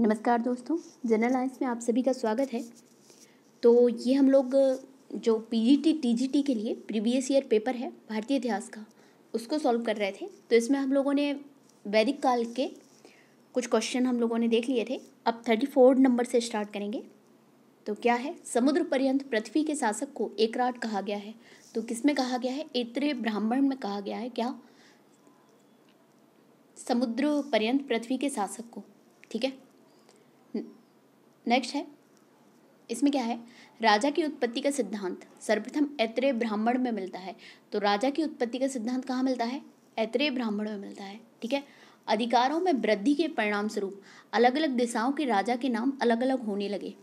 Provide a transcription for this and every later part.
नमस्कार दोस्तों general ions में आप सभी का स्वागत है तो ये हम लोग जो पीजीटी टीजीटी के लिए प्रीवियस ईयर पेपर है भारतीय इतिहास का उसको सॉल्व कर रहे थे तो इसमें हम लोगों ने वैदिक काल के कुछ क्वेश्चन हम लोगों ने देख लिए थे अब थर्टी फोर नंबर से स्टार्ट करेंगे तो क्या है समुद्र पर्यंत पृथ्वी के शासक को एकराट कहा गया है तो किसमें कहा गया है इतरे ब्राह्मण में कहा गया है क्या समुद्र पर्यंत पृथ्वी के शासक को ठीक है नेक्स्ट है इसमें क्या है राजा की उत्पत्ति का सिद्धांत सर्वप्रथम ऐत्रेय ब्राह्मण में मिलता है तो राजा की उत्पत्ति का सिद्धांत कहाँ मिलता है ऐत्रेय ब्राह्मण में मिलता है ठीक है अधिकारों में वृद्धि के परिणाम स्वरूप अलग अलग दिशाओं के राजा के नाम अलग अलग होने लगे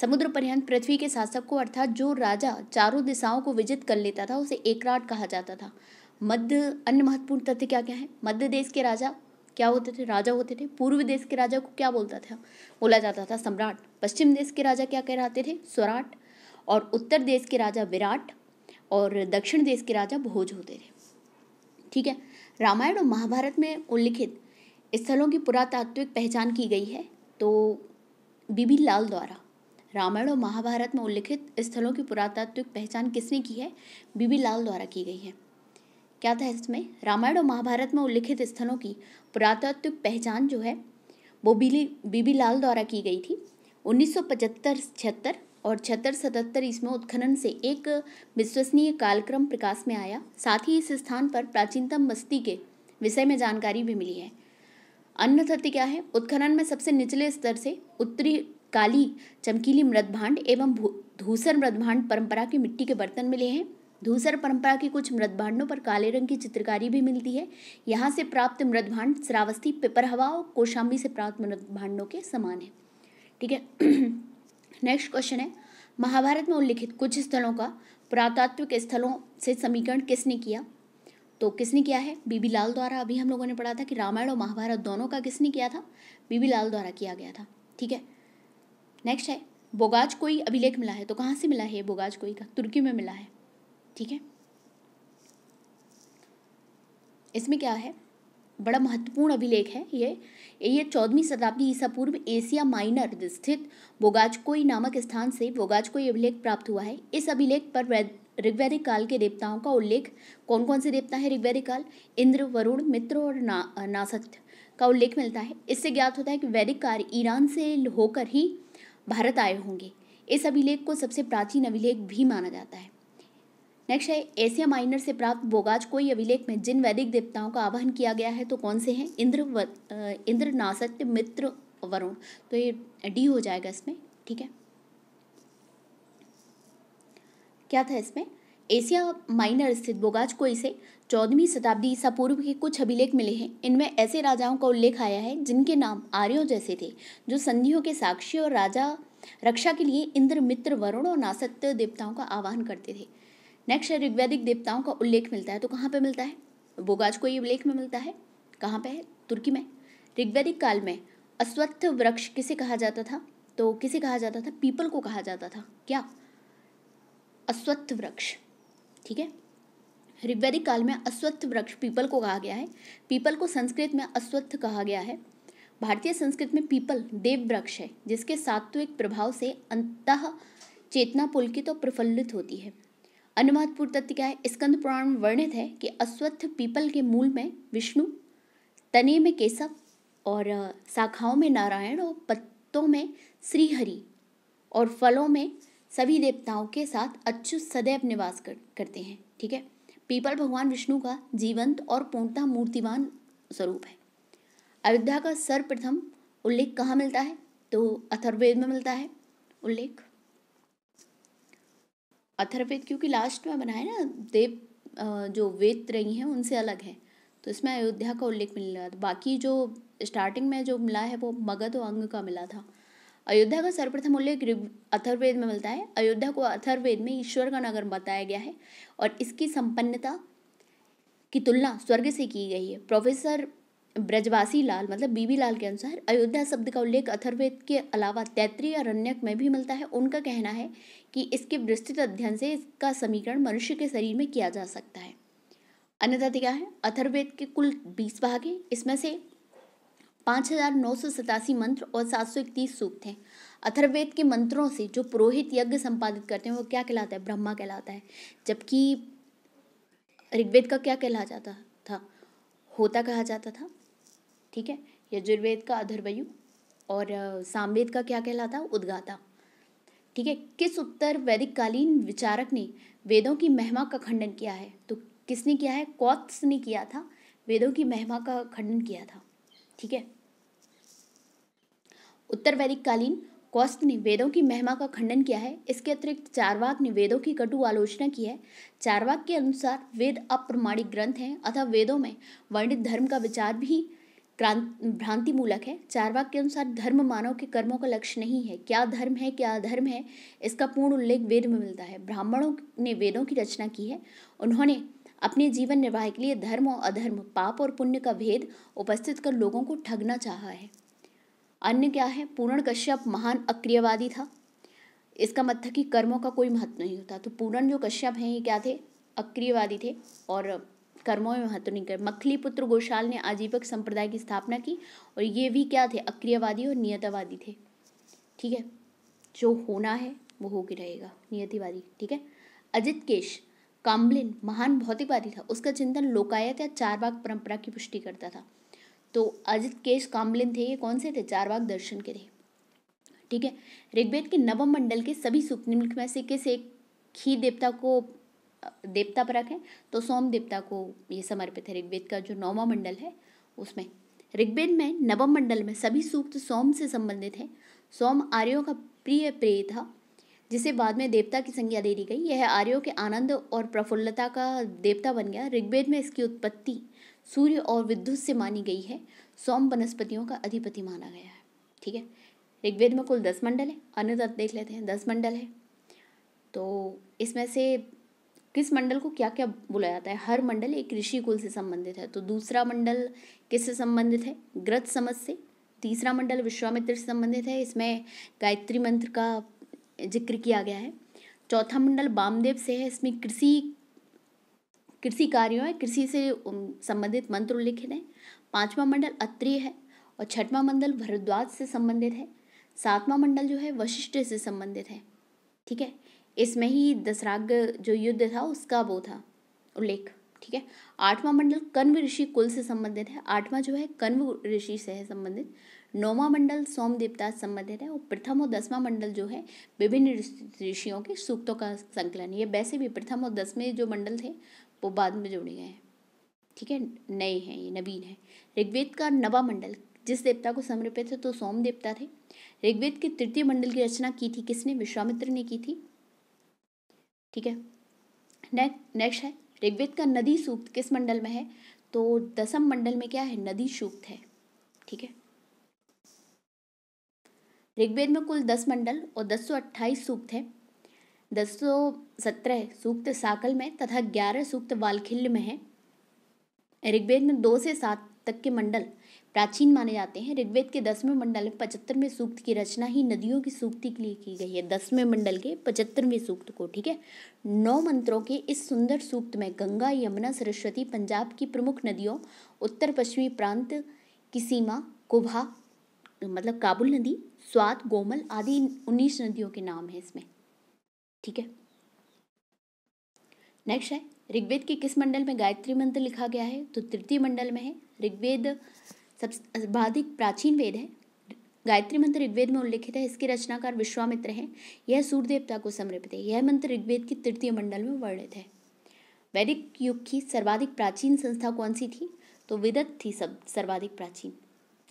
समुद्र पर्यंत पृथ्वी के शासक को अर्थात जो राजा चारों दिशाओं को विजित कर लेता था उसे एकराट कहा जाता था मध्य अन्य महत्वपूर्ण तथ्य क्या क्या है मध्य देश के राजा क्या होते थे राजा होते थे पूर्व देश के राजा को क्या बोलता था बोला जाता था सम्राट पश्चिम देश के राजा क्या कहलाते थे स्वराट और उत्तर देश के राजा विराट और दक्षिण देश के राजा भोज होते थे ठीक है रामायण और महाभारत में उल्लिखित स्थलों की पुरातात्विक पहचान की गई है तो बीबी लाल द्वारा रामायण और महाभारत में उल्लिखित स्थलों की पुरातात्विक पहचान किसने की है बीबी लाल द्वारा की गई है क्या था इसमें रामायण और महाभारत में उल्लिखित स्थलों की पुरातत्व पहचान जो है वो बीली बीबी लाल द्वारा की गई थी उन्नीस सौ पचहत्तर छिहत्तर और छिहत्तर सतहत्तर इसमें उत्खनन से एक विश्वसनीय कालक्रम प्रकाश में आया साथ ही इस स्थान पर प्राचीनतम बस्ती के विषय में जानकारी भी मिली है अन्य तथ्य क्या है उत्खनन में सबसे निचले स्तर से उत्तरी काली चमकीली मृदभांड एवं धूसर मृदभांड परंपरा की मिट्टी के बर्तन मिले हैं धूसर परंपरा के कुछ मृदभांडों पर काले रंग की चित्रकारी भी मिलती है यहाँ से प्राप्त मृदभांड श्रावस्ती पिपरहवा और कोशाम्बी से प्राप्त मृदभांडों के समान है ठीक है नेक्स्ट क्वेश्चन है महाभारत में उल्लिखित कुछ स्थलों का पुरातात्विक स्थलों से समीकरण किसने किया तो किसने किया है बीबी लाल द्वारा अभी हम लोगों ने पढ़ा था कि रामायण और महाभारत दोनों का किसने किया था बीबी लाल द्वारा किया गया था ठीक है नेक्स्ट है बोगाज कोई अभिलेख मिला है तो कहाँ से मिला है बोगाज कोई का तुर्की में मिला है ठीक है इसमें क्या है बड़ा महत्वपूर्ण अभिलेख है ये ये चौदहवीं शताब्दी ईसा पूर्व एशिया माइनर स्थित बोगाजकोई नामक स्थान से बोगाजकोई अभिलेख प्राप्त हुआ है इस अभिलेख पर ऋग्वैदिक काल के देवताओं का उल्लेख कौन कौन से देवता है ऋग्वैदिक काल इंद्र वरुण मित्र और ना नासक्त का उल्लेख मिलता है इससे ज्ञात होता है कि वैदिक काल ईरान से होकर ही भारत आए होंगे इस अभिलेख को सबसे प्राचीन अभिलेख भी माना जाता है नेक्स्ट है एशिया माइनर से प्राप्त बोगाज कोई अभिलेख में जिन वैदिक देवताओं का आवाहन किया गया है तो कौन से हैं इंद्र इंद्र नासत्य मित्र वरुण तो ये डी हो जाएगा इसमें ठीक है क्या था इसमें एशिया माइनर स्थित बोगाज कोई से चौदहवीं शताब्दी ईसा पूर्व के कुछ अभिलेख मिले हैं इनमें ऐसे राजाओं का उल्लेख आया है जिनके नाम आर्यों जैसे थे जो संधियों के साक्षी और राजा रक्षा के लिए इंद्र मित्र वरुण और नासत्य देवताओं का आवाहन करते थे नेक्स्ट है ऋग्वैदिक देवताओं का उल्लेख मिलता है तो कहाँ पे मिलता है बोगाज को ये उल्लेख में मिलता है कहाँ पे है तुर्की में ऋग्वैदिक काल में अस्वत्थ वृक्ष किसे कहा जाता था तो किसे कहा जाता था पीपल को कहा जाता था क्या अस्वत्थ वृक्ष ठीक है ऋग्वैदिक काल में अस्वत्थ वृक्ष पीपल को कहा गया है पीपल को संस्कृत में अस्वत्थ कहा गया है भारतीय संस्कृत में पीपल देव वृक्ष है जिसके सात्विक प्रभाव से अंत चेतना पुलकित तो और प्रफुल्लित होती है अनुवादपुर तत्व क्या है स्कंद पुराण में वर्णित है कि अश्वत्थ पीपल के मूल में विष्णु तने में केशव और शाखाओं में नारायण और पत्तों में श्रीहरि और फलों में सभी देवताओं के साथ अच्छु सदैव निवास कर, करते हैं ठीक है पीपल भगवान विष्णु का जीवंत और पूर्णतः मूर्तिवान स्वरूप है अयोध्या का सर्वप्रथम उल्लेख कहाँ मिलता है तो अथर्वेद में मिलता है उल्लेख अथर्वेद क्योंकि लास्ट में बना है ना देव जो वेद रही हैं उनसे अलग है तो इसमें अयोध्या का उल्लेख मिला था बाकी जो स्टार्टिंग में जो मिला है वो मगध और अंग का मिला था अयोध्या का सर्वप्रथम उल्लेख अथर्वेद में मिलता है अयोध्या को अथर्वेद में ईश्वर का नगर बताया गया है और इसकी संपन्नता की तुलना स्वर्ग से की गई है प्रोफेसर ब्रजवासी लाल मतलब बीबी लाल के अनुसार अयोध्या शब्द का उल्लेख अथर्वेद के अलावा तैतृय अरण्यक में भी मिलता है उनका कहना है कि इसके विस्तृत अध्ययन से इसका समीकरण मनुष्य के शरीर में किया जा सकता है अन्यथा तो है अथर्वेद के कुल बीस भाग हैं इसमें से पाँच हजार नौ सौ सतासी मंत्र और सात सौ इकतीस सूक्त हैं अथर्वेद के मंत्रों से जो पुरोहित यज्ञ संपादित करते हैं वो क्या कहलाता है ब्रह्मा कहलाता है जबकि ऋग्वेद का क्या कहला जाता था होता कहा जाता था ठीक है यजुर्वेद का अधर्वयु और सामवेद का क्या कहलाता उद्गाता ठीक है किस उत्तर वैदिक कालीन विचारक ने वेदों की महिमा का खंडन किया है तो किसने किया है कौत्स ने किया था वेदों की महिमा का खंडन किया था ठीक है उत्तर वैदिक कालीन कौस्त ने वेदों की महिमा का खंडन किया है इसके अतिरिक्त चारवाक ने वेदों की कटु आलोचना की है चारवाक के अनुसार वेद अप्रमाणिक ग्रंथ हैं अथवा वेदों में वर्णित धर्म का विचार भी भ्रांतिमूलक है चार वाक के अनुसार धर्म मानव के कर्मों का लक्ष्य नहीं है क्या धर्म है क्या अधर्म है इसका पूर्ण उल्लेख वेद में मिलता है ब्राह्मणों ने वेदों की रचना की है उन्होंने अपने जीवन निर्वाह के लिए धर्म और अधर्म पाप और पुण्य का भेद उपस्थित कर लोगों को ठगना चाहा है अन्य क्या है पूर्ण कश्यप महान अक्रियवादी था इसका मत मतलब था कि कर्मों का कोई महत्व नहीं होता तो पूर्ण जो कश्यप हैं ये क्या थे अक्रियवादी थे और कर्मों में महत्व नहीं कर मखली पुत्र गोशाल ने आजीवक संप्रदाय की स्थापना की और ये भी क्या थे अक्रियवादी और नियतवादी थे ठीक है जो होना है वो हो के रहेगा नियतिवादी ठीक है अजित केश काम्बलिन महान भौतिकवादी था उसका चिंतन लोकायत या चारवाक परंपरा की पुष्टि करता था तो अजित केश काम्बलिन थे ये कौन से थे चारवाक दर्शन के थे ठीक है ऋग्वेद के नवम मंडल के सभी सूक्त निम्न में से किस एक ही देवता को देवता परक है तो सोम देवता को ये समर्पित है ऋग्वेद का जो नौवा मंडल है उसमें ऋग्वेद में नवम मंडल में सभी सूक्त सोम से संबंधित है सोम आर्यों का प्रिय प्रेय था जिसे बाद में देवता की संज्ञा दे दी गई यह आर्यों के आनंद और प्रफुल्लता का देवता बन गया ऋग्वेद में इसकी उत्पत्ति सूर्य और विद्युत से मानी गई है सोम वनस्पतियों का अधिपति माना गया है ठीक है ऋग्वेद में कुल दस मंडल है अन्य तत्व तो देख लेते हैं दस मंडल है तो इसमें से किस मंडल को क्या क्या बोला जाता है हर मंडल एक ऋषि कुल से संबंधित है तो दूसरा मंडल किससे संबंधित है ग्रत समझ से तीसरा मंडल विश्वामित्र से संबंधित है इसमें गायत्री मंत्र का जिक्र किया गया है चौथा मंडल बामदेव से है इसमें कृषि कृषि कार्यों है कृषि से संबंधित मंत्र उल्लिखित हैं पांचवा मंडल अत्रिय है और छठवां मंडल भरद्वाज से संबंधित है सातवां मंडल जो है वशिष्ठ से संबंधित है ठीक है इसमें ही दसराग जो युद्ध था उसका वो था उल्लेख ठीक है आठवां मंडल कण्व ऋषि कुल से संबंधित है आठवां जो है कण्व ऋषि से है संबंधित नौवां मंडल सोम देवता से संबंधित है और प्रथम और दसवां मंडल जो है विभिन्न ऋषियों के सूक्तों का संकलन ये वैसे भी प्रथम और दसवें जो मंडल थे वो बाद में जोड़े गए हैं ठीक है नए हैं ये नवीन है ऋग्वेद का नवा मंडल जिस देवता को समर्पित है तो सोम देवता थे ऋग्वेद के तृतीय मंडल की रचना की थी किसने विश्वामित्र ने की थी ठीक है नेक्स्ट नेक्स्ट है ऋग्वेद का नदी सूक्त किस मंडल में है तो दसम मंडल में क्या है नदी सूक्त है ठीक है ऋग्वेद में कुल दस मंडल और दस सौ अट्ठाईस सूक्त है दस सौ सत्रह सूक्त साकल में तथा ग्यारह सूक्त वालखिल्य में है ऋग्वेद में दो से सात तक के मंडल प्राचीन माने जाते हैं ऋग्वेद के दसवें मंडल में पचहत्तरवें सूक्त की रचना ही नदियों की सूक्ति के लिए की गई है दसवें मंडल के पचहत्तरवें सूक्त को ठीक है नौ मंत्रों के इस सुंदर सूक्त में गंगा यमुना सरस्वती पंजाब की प्रमुख नदियों उत्तर पश्चिमी प्रांत की सीमा कुभा मतलब काबुल नदी स्वात गोमल आदि उन्नीस नदियों के नाम है इसमें ठीक है नेक्स्ट है ऋग्वेद के किस मंडल में गायत्री मंत्र लिखा गया है तो तृतीय मंडल में है ऋग्वेद सब सर्वाधिक प्राचीन वेद है गायत्री मंत्र ऋग्वेद में उल्लेखित है इसके रचनाकार विश्वामित्र हैं यह सूर्य देवता को समर्पित है यह मंत्र ऋग्वेद की तृतीय मंडल में वर्णित है वैदिक युग की सर्वाधिक प्राचीन संस्था कौन सी थी तो विदत थी सब सर्वाधिक प्राचीन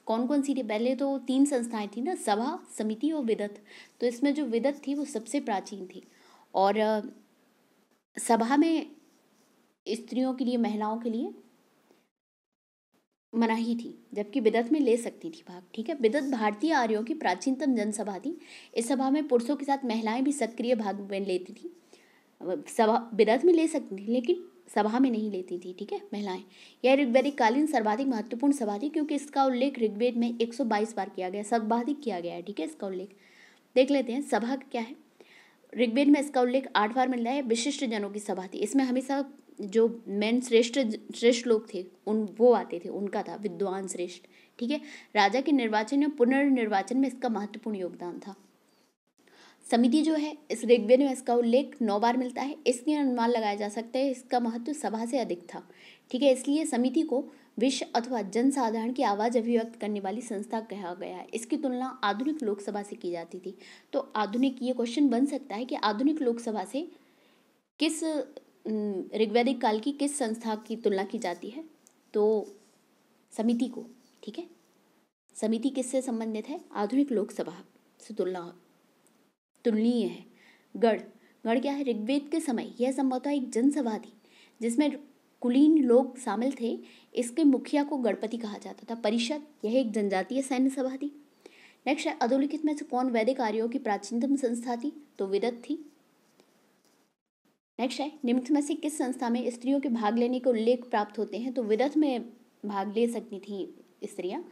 कौन कौन सी थी पहले तो तीन संस्थाएं थी ना सभा समिति और विदत तो इसमें जो विदत थी वो सबसे प्राचीन थी और सभा में स्त्रियों के लिए महिलाओं के लिए मनाही थी जबकि बिदत में ले सकती थी भाग ठीक है बिदत भारतीय आर्यों की प्राचीनतम जनसभा थी इस सभा में पुरुषों के साथ महिलाएं भी सक्रिय भाग में लेती थी सभा बिदत में ले सकती थी लेकिन सभा में नहीं लेती थी ठीक है महिलाएं यह ऋग्वेदिक कालीन सर्वाधिक महत्वपूर्ण सभा थी क्योंकि इसका उल्लेख ऋग्वेद में 122 बार किया गया सर्वाधिक किया गया है ठीक है इसका उल्लेख देख लेते हैं सभा क्या है ऋग्वेद में इसका उल्लेख आठ बार मिल रहा है विशिष्ट जनों की सभा थी इसमें हमेशा जो मैन श्रेष्ठ श्रेष्ठ लोग थे उन वो आते थे उनका था विद्वान श्रेष्ठ ठीक है राजा के निर्वाचन या पुनर्निर्वाचन में इसका महत्वपूर्ण योगदान था समिति जो है इस ऋग्वेद में इसका उल्लेख नौ बार मिलता है इसलिए अनुमान लगाया जा सकता है इसका महत्व सभा से अधिक था ठीक है इसलिए समिति को विश्व अथवा जनसाधारण की आवाज़ अभिव्यक्त करने वाली संस्था कहा गया है इसकी तुलना आधुनिक लोकसभा से की जाती थी तो आधुनिक ये क्वेश्चन बन सकता है कि आधुनिक लोकसभा से किस ऋग्वैदिक काल की किस संस्था की तुलना की जाती है तो समिति को ठीक है समिति किससे संबंधित है आधुनिक लोकसभा से तुलना तुलनीय है गढ़ गढ़ क्या है ऋग्वेद के समय यह संभवतः एक जनसभा थी जिसमें कुलीन लोग शामिल थे इसके मुखिया को गणपति कहा जाता था परिषद यह एक जनजातीय सैन्य सभा थी नेक्स्ट है अधोलिखित में से कौन वैदिक आर्यों की प्राचीनतम संस्था थी तो विदत थी नेक्स्ट है निम्न में से किस संस्था में स्त्रियों के भाग लेने के उल्लेख प्राप्त होते हैं तो विदर्थ में भाग ले सकती थी स्त्रियाँ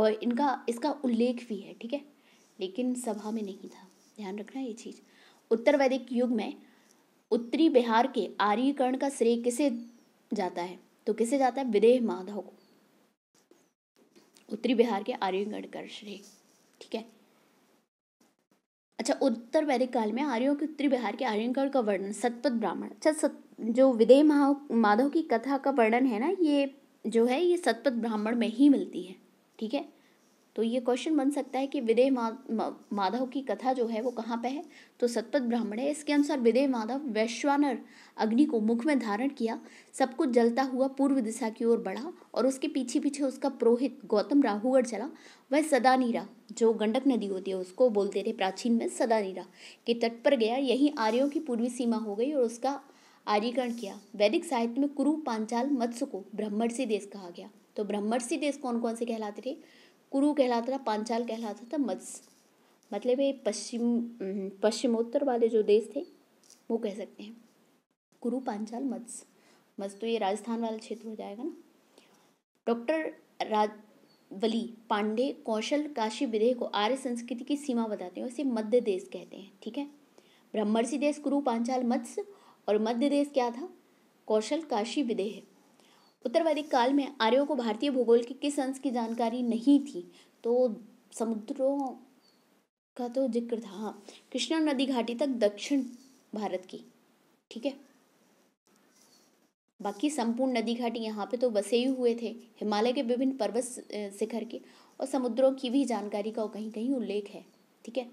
और इनका इसका उल्लेख भी है ठीक है लेकिन सभा में नहीं था ध्यान रखना ये चीज़ उत्तर वैदिक युग में उत्तरी बिहार के आर्यकर्ण का श्रेय किसे जाता है तो किसे जाता है विदेह माधव को उत्तरी बिहार के आर्यकर्ण का श्रेय ठीक है अच्छा उत्तर वैदिक काल में आर्यों के उत्तरी बिहार के आर्यंकर का वर्णन सतपथ ब्राह्मण अच्छा सत जो विदय माधव की कथा का वर्णन है ना ये जो है ये सतपथ ब्राह्मण में ही मिलती है ठीक है तो ये क्वेश्चन बन सकता है कि विदेह मा, मा, माधव की कथा जो है वो कहाँ पे है तो सतपथ ब्राह्मण है इसके अनुसार विदेह माधव वैश्वानर अग्नि को मुख में धारण किया सब कुछ जलता हुआ पूर्व दिशा की ओर बढ़ा और उसके पीछे पीछे उसका पुरोहित गौतम राहुगढ़ चला वह सदानीरा जो गंडक नदी होती है उसको बोलते थे प्राचीन में सदानीरा के तट पर गया यही आर्यों की पूर्वी सीमा हो गई और उसका आर्यकरण किया वैदिक साहित्य में कुरु पांचाल मत्स्य को ब्रह्मर्षि देश कहा गया तो ब्रह्मर्षि देश कौन कौन से कहलाते थे कुरु कहलाता था पांचाल कहलाता था मत्स्य मतलब ये पश्चिम हम्म, पश्चिमोत्तर वाले जो देश थे वो कह सकते हैं कुरु पांचाल मत्स्य मत्स्य तो ये राजस्थान वाला क्षेत्र हो जाएगा ना डॉक्टर राज वली पांडे कौशल काशी विधेय को आर्य संस्कृति की सीमा बताते हैं उसे मध्य देश कहते हैं ठीक है ब्रह्मर्षि देश कुरु पांचाल मत्स्य और मध्य देश क्या था कौशल काशी विधेय उत्तर वैदिक काल में आर्यों को भारतीय भूगोल के किस अंश की जानकारी नहीं थी तो समुद्रों का तो जिक्र था हाँ। कृष्णा नदी घाटी तक दक्षिण भारत की ठीक है बाकी संपूर्ण नदी घाटी यहाँ पे तो बसे ही हुए थे हिमालय के विभिन्न पर्वत शिखर के और समुद्रों की भी जानकारी का कहीं कहीं उल्लेख है ठीक है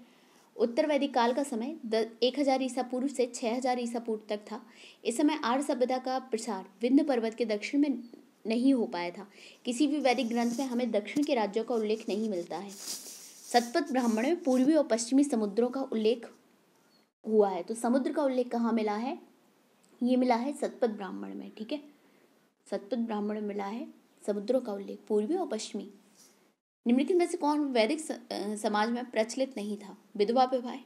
उत्तर वैदिक काल का समय द एक हज़ार ईसा पूर्व से छः हज़ार ईसा पूर्व तक था इस समय आर्य सभ्यता का प्रसार विंध्य पर्वत के दक्षिण में नहीं हो पाया था किसी भी वैदिक ग्रंथ में हमें दक्षिण के राज्यों का उल्लेख नहीं मिलता है सतपथ ब्राह्मण में पूर्वी और पश्चिमी समुद्रों का उल्लेख हुआ है तो समुद्र का उल्लेख कहाँ मिला है ये मिला है सतपथ ब्राह्मण में ठीक है सतपथ ब्राह्मण मिला है समुद्रों का उल्लेख पूर्वी और पश्चिमी निम्नलिखित में से कौन वैदिक समाज में प्रचलित नहीं था विधवा विवाह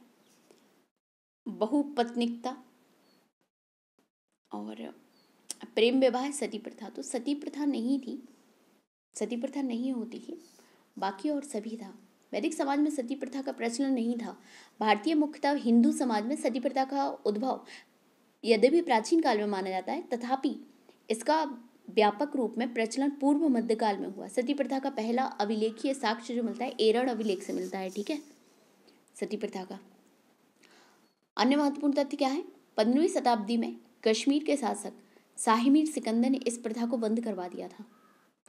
बहुपत्निकता और प्रेम विवाह सती प्रथा तो सती प्रथा नहीं थी सती प्रथा नहीं होती थी बाकी और सभी था वैदिक समाज में सती प्रथा का प्रचलन नहीं था भारतीय मुख्यतः हिंदू समाज में सती प्रथा का उद्भव यद्यपि प्राचीन काल में माना जाता है तथापि इसका व्यापक रूप में प्रचलन पूर्व मध्यकाल में हुआ सती प्रथा का पहला अभिलेखीय साक्ष्य जो मिलता है एरण अभिलेख से मिलता है ठीक है सती प्रथा का अन्य महत्वपूर्ण तथ्य क्या है पंद्रहवीं शताब्दी में कश्मीर के शासक साहिमीर सिकंदर ने इस प्रथा को बंद करवा दिया था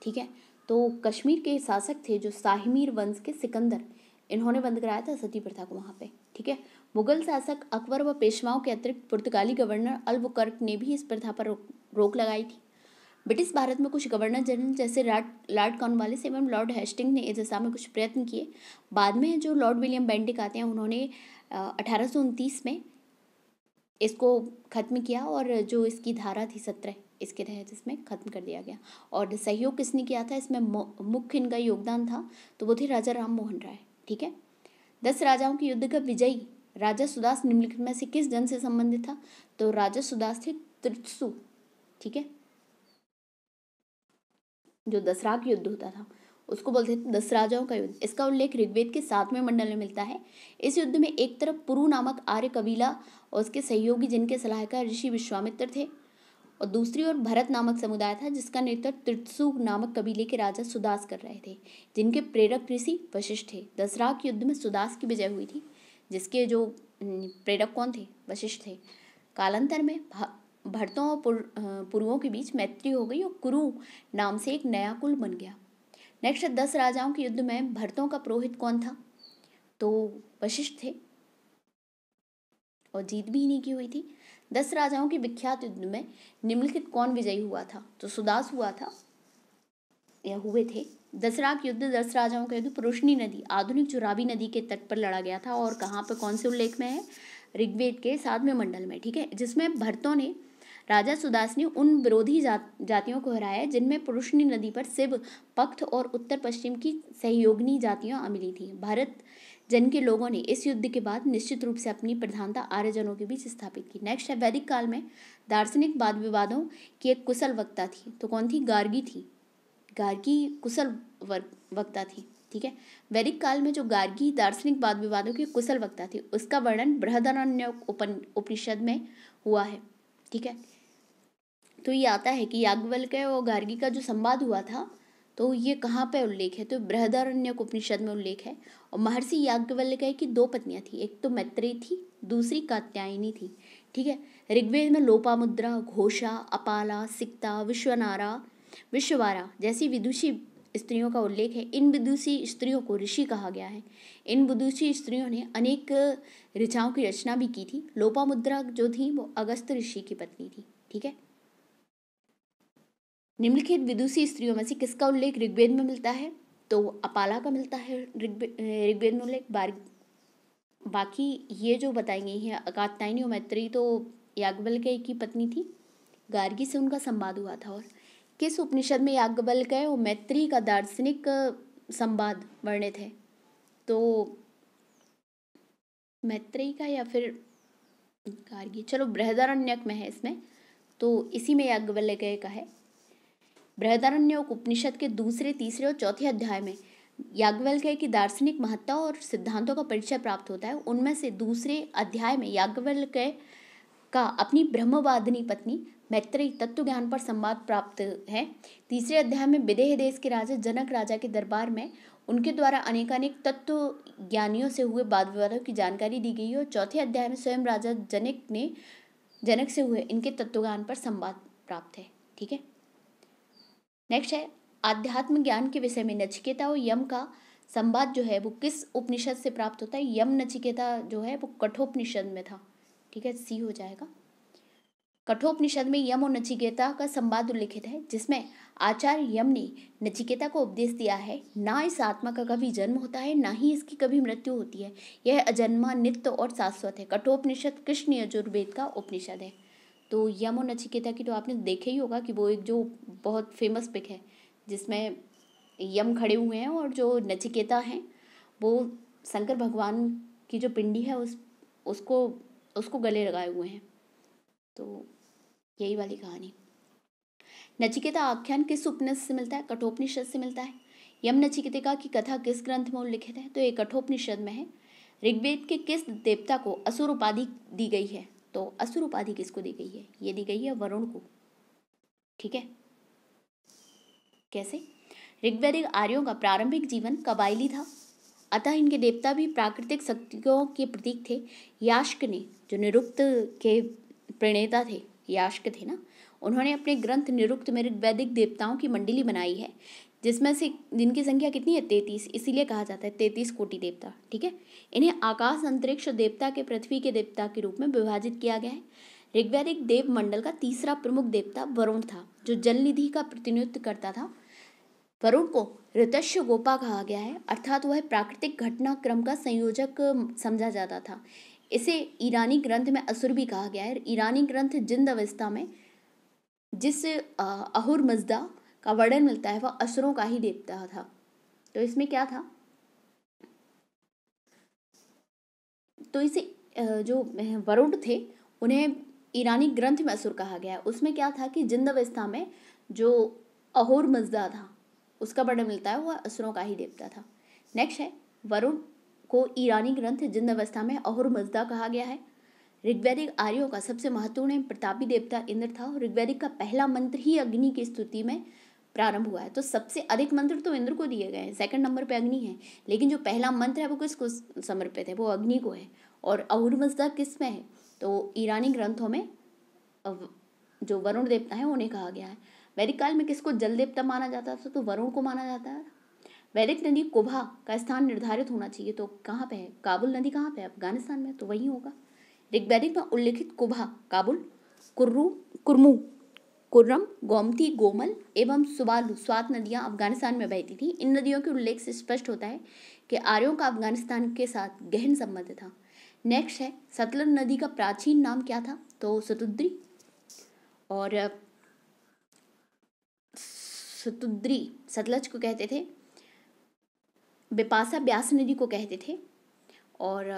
ठीक है तो कश्मीर के शासक थे जो साहिमीर वंश के सिकंदर इन्होंने बंद कराया था सती प्रथा को वहाँ पे ठीक है मुगल शासक अकबर व पेशवाओं के अतिरिक्त पुर्तगाली गवर्नर अल्बुकर्क ने भी इस प्रथा पर रोक लगाई थी ब्रिटिश भारत में कुछ गवर्नर जनरल जैसे लॉर्ड लॉर्ड कॉर्नवालिस एवं लॉर्ड हेस्टिंग ने इस दिशा में कुछ प्रयत्न किए बाद में जो लॉर्ड विलियम बेंटिक आते हैं उन्होंने अठारह में इसको ख़त्म किया और जो इसकी धारा थी सत्रह इसके तहत इसमें ख़त्म कर दिया गया और सहयोग किसने किया था इसमें मुख्य इनका योगदान था तो वो थे राजा राम मोहन राय ठीक है दस राजाओं के युद्ध का विजयी राजा सुदास निम्नलिखित में से किस जन से संबंधित था तो राजा सुदास थे त्रित्सु ठीक है जो दसराग युद्ध होता था उसको बोलते हैं दस राजाओं का युद्ध इसका उल्लेख ऋग्वेद के सातवें मंडल में मिलता है इस युद्ध में एक तरफ पुरु नामक आर्य कबीला और उसके सहयोगी जिनके सलाहकार ऋषि विश्वामित्र थे और दूसरी ओर भरत नामक समुदाय था जिसका नेतृत्व त्रित्सु नामक कबीले के राजा सुदास कर रहे थे जिनके प्रेरक ऋषि वशिष्ठ थे दसराग युद्ध में सुदास की विजय हुई थी जिसके जो प्रेरक कौन थे वशिष्ठ थे कालांतर में भरतों और पुर, पुरुओं के बीच मैत्री हो गई और कुरु नाम से एक नया कुल बन गया नेक्स्ट दस राजाओं के युद्ध में भरतों का पुरोहित कौन था तो वशिष्ठ थे और जीत भी इन्हीं की हुई थी दस राजाओं के विख्यात युद्ध में निम्नलिखित कौन विजयी हुआ था तो सुदास हुआ था या हुए थे दसरा के युद्ध दस राजाओं का युद्ध पुरुषनी नदी आधुनिक चुरावी नदी के तट पर लड़ा गया था और कहाँ पर कौन से उल्लेख में है ऋग्वेद के सातवें मंडल में ठीक है जिसमें भरतों ने राजा सुदास ने उन विरोधी जा जातियों को हराया जिनमें पुरुषनी नदी पर शिव पक्त और उत्तर पश्चिम की सहयोगनी जातियां अमिली थी भारत जन के लोगों ने इस युद्ध के बाद निश्चित रूप से अपनी प्रधानता आर्यजनों के बीच स्थापित की नेक्स्ट है वैदिक काल में दार्शनिक वाद विवादों की एक कुशल वक्ता थी तो कौन थी गार्गी थी गार्गी कुशल वक्ता थी ठीक है वैदिक काल में जो गार्गी दार्शनिक वाद विवादों की कुशल वक्ता थी उसका वर्णन बृहदारण्य उपनिषद में हुआ है ठीक है तो ये आता है कि के और गार्गी का जो संवाद हुआ था तो ये कहाँ पे उल्लेख है तो बृहदारण्य उपनिषद में उल्लेख है और महर्षि के की दो पत्नियाँ थी एक तो मैत्री थी दूसरी कात्यायनी थी ठीक है ऋग्वेद में लोपामुद्रा घोषा अपाला सिक्ता विश्वनारा विश्ववारा जैसी विदुषी स्त्रियों का उल्लेख है इन विदुषी स्त्रियों को ऋषि कहा गया है इन विदुषी स्त्रियों ने अनेक ऋचाओं की रचना भी की थी लोपामुद्रा जो थी वो अगस्त ऋषि की पत्नी थी ठीक है निम्नलिखित विदुषी स्त्रियों में से किसका उल्लेख ऋग्वेद में मिलता है तो अपाला का मिलता है ऋग्वेद में उल्लेख बाकी ये जो बताई गई है अकात्तायनी मैत्री तो याज्ञबल के की पत्नी थी गार्गी से उनका संवाद हुआ था और किस उपनिषद में याज्ञबल के और मैत्री का दार्शनिक संवाद वर्णित है तो मैत्री का या फिर गार्गी चलो बृहदारण्यक में है इसमें तो इसी में याज्ञवल्क्य का है बृहदारण्य उपनिषद के दूसरे तीसरे और चौथे अध्याय में याज्ञवल्क्य की दार्शनिक महत्ता और सिद्धांतों का परिचय प्राप्त होता है उनमें से दूसरे अध्याय में याज्ञवल्क्य का अपनी ब्रह्मवादिनी पत्नी मैत्री तत्व ज्ञान पर संवाद प्राप्त है तीसरे अध्याय में विदेह देश के राजा जनक राजा के दरबार में उनके द्वारा अनेकानेक तत्व ज्ञानियों से हुए वाद विवादों की जानकारी दी गई है और चौथे अध्याय में स्वयं राजा जनक ने जनक से हुए इनके तत्वज्ञान पर संवाद प्राप्त है ठीक है नेक्स्ट है आध्यात्म ज्ञान के विषय में नचिकेता और यम का संवाद जो है वो किस उपनिषद से प्राप्त होता है यम नचिकेता जो है वो कठोपनिषद में था ठीक है सी हो जाएगा कठोपनिषद में यम और नचिकेता का संवाद उल्लिखित है जिसमें आचार्य यम ने नचिकेता को उपदेश दिया है ना इस आत्मा का कभी जन्म होता है ना ही इसकी कभी मृत्यु होती है यह अजन्मा नित्य और शाश्वत है कठोपनिषद कृष्ण यजुर्वेद का उपनिषद है तो यम और नचिकेता की तो आपने देखा ही होगा कि वो एक जो बहुत फेमस पिक है जिसमें यम खड़े हुए हैं और जो नचिकेता हैं वो शंकर भगवान की जो पिंडी है उस उसको उसको गले लगाए हुए हैं तो यही वाली कहानी नचिकेता आख्यान किस उपनिषद से मिलता है कठोपनिषद से मिलता है यम नचिकेता की कथा किस ग्रंथ में उल्लिखित है तो ये कठोपनिषद में है ऋग्वेद के किस देवता को असुर उपाधि दी गई है तो असुर उपाधि किसको दी गई है ये दी गई है वरुण को ठीक है कैसे ऋग्वेदिक आर्यों का प्रारंभिक जीवन कबायली था अतः इनके देवता भी प्राकृतिक शक्तियों के प्रतीक थे याश्क ने जो निरुक्त के प्रणेता थे याश्क थे ना उन्होंने अपने ग्रंथ निरुक्त में ऋग्वैदिक देवताओं की मंडली बनाई है जिसमें से जिनकी संख्या कितनी है तैतीस इसीलिए कहा जाता है तैतीस कोटि देवता ठीक है इन्हें आकाश अंतरिक्ष देवता के पृथ्वी के देवता के रूप में विभाजित किया गया है ऋग्वैदिक देव मंडल का तीसरा प्रमुख देवता वरुण था जो जल निधि का प्रतिनिधित्व करता था वरुण को ऋतश्य गोपा कहा गया है अर्थात वह प्राकृतिक घटनाक्रम का संयोजक समझा जाता था इसे ईरानी ग्रंथ में असुर भी कहा गया है ईरानी ग्रंथ जिंद अवस्था में जिस अहुर मजदा का वर्णन मिलता है वह असुरों का ही देवता था तो इसमें क्या था तो इसे जो वरुण थे उन्हें ईरानी ग्रंथ में असुर कहा गया है उसमें क्या था कि जिंद अवस्था में जो अहोर मजदा था उसका वर्णन मिलता है वह असुरों का ही देवता था नेक्स्ट है वरुण को ईरानी ग्रंथ जिंद अवस्था में अहोर मजदा कहा गया है ऋग्वैदिक आर्यों का सबसे महत्वपूर्ण प्रतापी देवता इंद्र था ऋग्वैदिक का पहला मंत्र ही अग्नि की स्तुति में प्रारंभ हुआ है तो सबसे अधिक मंत्र तो इंद्र को दिए गए हैं सेकंड नंबर पे अग्नि है लेकिन जो पहला मंत्र है वो किसको समर्पित है वो अग्नि को है और अहुर्मजदा किस में है तो ईरानी ग्रंथों में जो वरुण देवता है उन्हें कहा गया है वैदिक काल में किसको जल देवता माना जाता था तो वरुण को माना जाता है वैदिक नदी कुभा का स्थान निर्धारित होना चाहिए तो कहाँ पे है काबुल नदी कहाँ पे है अफगानिस्तान में तो वही होगा ऋग्वैदिक में उल्लिखित कुभा काबुल कुर्रू कुरमू कुर्रम गोमती गोमल एवं सुबालू स्वात नदियाँ अफगानिस्तान में बहती थी इन नदियों के उल्लेख से स्पष्ट होता है कि आर्यों का अफगानिस्तान के साथ गहन संबंध था नेक्स्ट है सतलज नदी का प्राचीन नाम क्या था तो सतुद्री और सतुद्री सतलज को कहते थे बिपासा ब्यास नदी को कहते थे और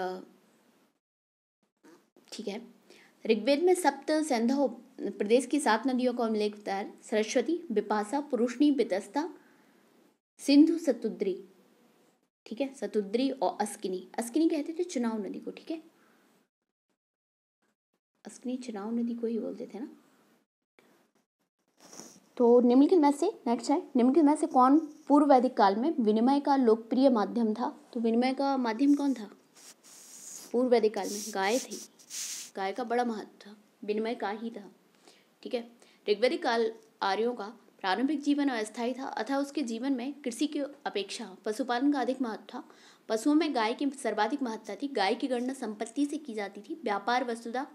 ठीक है ऋग्वेद में सप्त संधो प्रदेश की सात नदियों का उल्लेख होता है सरस्वती बिपासा पुरुषणी बितस्ता सिंधु सतुद्री ठीक है सतुद्री और अस्किनी अस्किनी कहते थे चुनाव नदी को ठीक है अस्किनी चुनाव नदी को ही बोलते थे ना तो निम्नलिखित में से नेक्स्ट है निम्नलिखित में से कौन पूर्व वैदिक काल में विनिमय का लोकप्रिय माध्यम था तो विनिमय का माध्यम कौन था पूर्व वैदिक काल में गाय थी गाय का बड़ा महत्व था विनिमय का ही था ठीक है ऋग्वेदिक काल आर्यों का प्रारंभिक जीवन अस्थायी था अतः उसके जीवन में कृषि की अपेक्षा पशुपालन का अधिक महत्व था पशुओं में गाय की सर्वाधिक महत्ता थी गाय की गणना संपत्ति से की जाती थी व्यापार वस्तुदा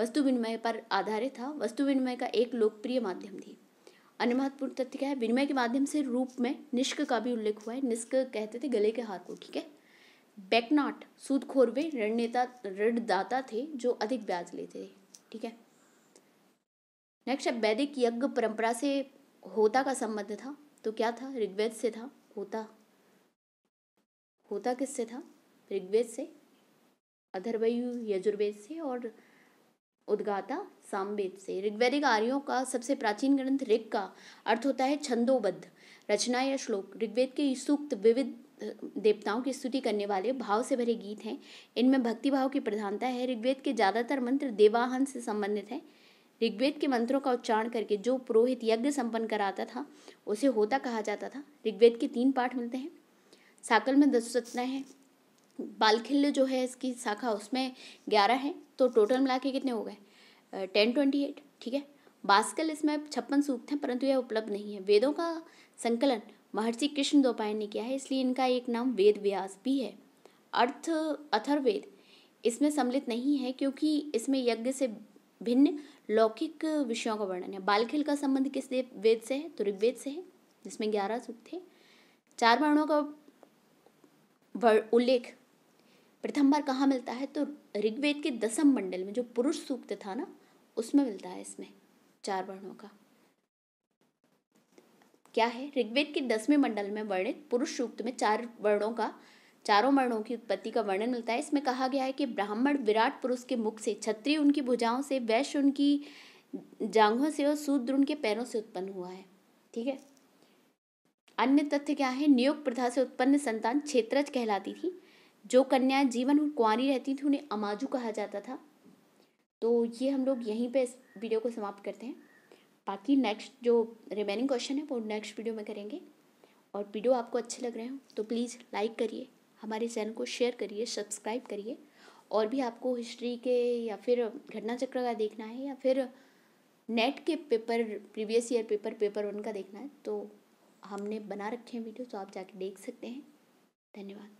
वस्तु विनिमय पर आधारित था वस्तु विनिमय का एक लोकप्रिय माध्यम थी अन्य महत्वपूर्ण तथ्य क्या है विनिमय के माध्यम से रूप में निष्क का भी उल्लेख हुआ है निष्क कहते थे गले के हार को ठीक है बैकनाट सूदखोर वे ऋणनेता ऋणदाता थे जो अधिक ब्याज लेते थे ठीक है नेक्स्ट है वैदिक यज्ञ परंपरा से होता का संबंध था तो क्या था ऋग्वेद से था होता होता किससे था ऋग्वेद से अधर्वयु यजुर्वेद से और उद्गाता सामवेद से ऋग्वैदिक आर्यों का सबसे प्राचीन ग्रंथ ऋग का अर्थ होता है छंदोबद्ध रचना या श्लोक ऋग्वेद के सूक्त विविध देवताओं की स्तुति करने वाले भाव से भरे गीत हैं इनमें भक्ति भाव की प्रधानता है ऋग्वेद के ज़्यादातर मंत्र देवाहन से संबंधित हैं ऋग्वेद के मंत्रों का उच्चारण करके जो पुरोहित यज्ञ संपन्न कराता था उसे होता कहा जाता था ऋग्वेद के तीन पाठ मिलते हैं साकल में दस रचना है बालखिल्य जो है इसकी शाखा उसमें ग्यारह है तो टोटल मिला के कितने हो गए टेन ट्वेंटी एट ठीक है बास्कल इसमें छप्पन सूक्त हैं परंतु यह उपलब्ध नहीं है वेदों का संकलन महर्षि कृष्ण दोपायन ने किया है इसलिए इनका एक नाम वेद व्यास भी है अर्थ अथर्वेद इसमें सम्मिलित नहीं है क्योंकि इसमें यज्ञ से भिन्न लौकिक विषयों का वर्णन है बालखिल का संबंध किस वेद से है तो ऋग्वेद से है जिसमें ग्यारह सूक्त थे चार वर्णों का उल्लेख प्रथम बार कहाँ मिलता है तो ऋग्वेद के दसम मंडल में जो पुरुष सूक्त था ना उसमें मिलता है इसमें चार वर्णों का क्या है ऋग्वेद के दसवें मंडल में वर्णित पुरुष सूक्त में चार वर्णों का चारों वर्णों की उत्पत्ति का वर्णन मिलता है इसमें कहा गया है कि ब्राह्मण विराट पुरुष के मुख से छत्री उनकी भुजाओं से वैश्य उनकी जांघों से और शूद्र उनके पैरों से उत्पन्न हुआ है ठीक है अन्य तथ्य क्या है नियोग प्रथा से उत्पन्न संतान क्षेत्रज कहलाती थी जो कन्या जीवन कुंवारी रहती थी उन्हें अमाजू कहा जाता था तो ये हम लोग यहीं पे इस वीडियो को समाप्त करते हैं बाकी नेक्स्ट जो रिमेनिंग क्वेश्चन है वो नेक्स्ट वीडियो में करेंगे और वीडियो आपको अच्छे लग रहे हो तो प्लीज़ लाइक करिए हमारे चैनल को शेयर करिए सब्सक्राइब करिए और भी आपको हिस्ट्री के या फिर घटना चक्र का देखना है या फिर नेट के paper previous year paper paper one का देखना है तो हमने बना रखे हैं वीडियो तो आप जाके देख सकते हैं धन्यवाद